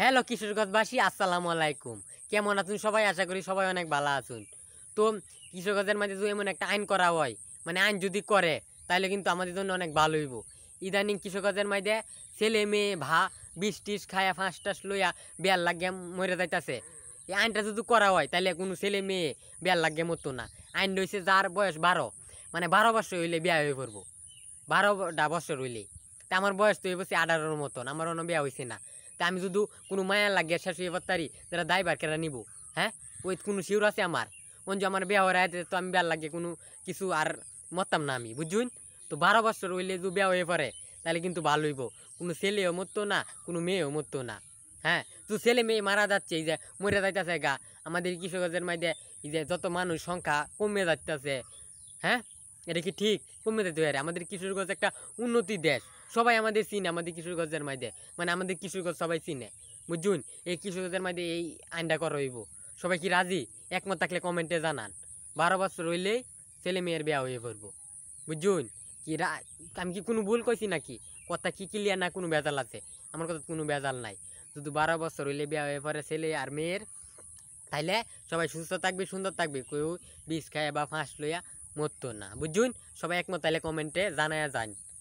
hello কিশোরগঞ্জবাসী আসসালামু আলাইকুম কেমন আছেন সবাই আশা করি সবাই অনেক ভালো আছেন তো কিশোরগঞ্জের মাঝে যদি এমন একটা আইন করা হয় মানে আইন যদি করে তাহলে কিন্তু আমাদের জন্য অনেক ভালো হইব ইদানিং কিশোরগঞ্জের মাঝে ছেলে মেয়ে ভা বিশ টিস খায়া ফাঁস টাস লইয়া বেয়ার লাগিয়ে মরে যাইতেছে এই আইনটা যদি করা হয় তাহলে কোনো ছেলে মেয়ে বেয়ার লাগে মতো না আইন রয়েছে যার বয়স বারো মানে বারো বছর হইলে বিয়া হয়ে পড়বো বারোটা বছর হইলে তা আমার বয়স তো হয়ে বছর আঠারোর মতন আমার অন্য বিয়া হয়েছে না তা আমি শুধু কোনো মায়া লাগে শেষ হয়ে পারি যারা দায়বার কেরা নিব হ্যাঁ ওই কোনো শিউর আছে আমার যে আমার বিয়া হয়ে রায় তো আমি বেয়ার লাগে কোনো কিছু আর মরতাম না আমি বুঝুন তো বারো বছর হইলে যদি বিয়া হয়ে পড়ে তাহলে কিন্তু ভালো হইব কোনো ছেলেও মরতো না কোনো মেয়েও মরতো না হ্যাঁ তো ছেলে মেয়ে মারা যাচ্ছে এই যে মরে যাইতেছে গা আমাদের কৃষকদের মাঝে এই যে যত মানুষ সংখ্যা কমে যাইতেছে হ্যাঁ এটা কি ঠিক কমে যেতে পারে আমাদের কিশোরগঞ্জ একটা উন্নতি দেশ সবাই আমাদের চিনে আমাদের কিশোরগঞ্জের মাঝে মানে আমাদের কিশোরগঞ্জ সবাই চিনে বুঝুন এই কিশোরগঞ্জের মাঝে এই আইনটা করা হইব সবাই কি রাজি একমত থাকলে কমেন্টে জানান বারো বছর হইলেই ছেলে মেয়ের বিয়া হয়ে পড়বো বুঝুন কি আমি কি কোনো ভুল কইছি নাকি কথা কি ক্লিয়ার না কোনো বেজাল আছে আমার কথা কোনো বেজাল নাই যদি বারো বছর হইলে বিয়া হয়ে পরে ছেলে আর মেয়ের তাইলে সবাই সুস্থ থাকবে সুন্দর থাকবে কেউ বিষ খায় বা ফাঁস লইয়া মরতো না বুঝুন সবাই একমত তাইলে কমেন্টে জানায় যান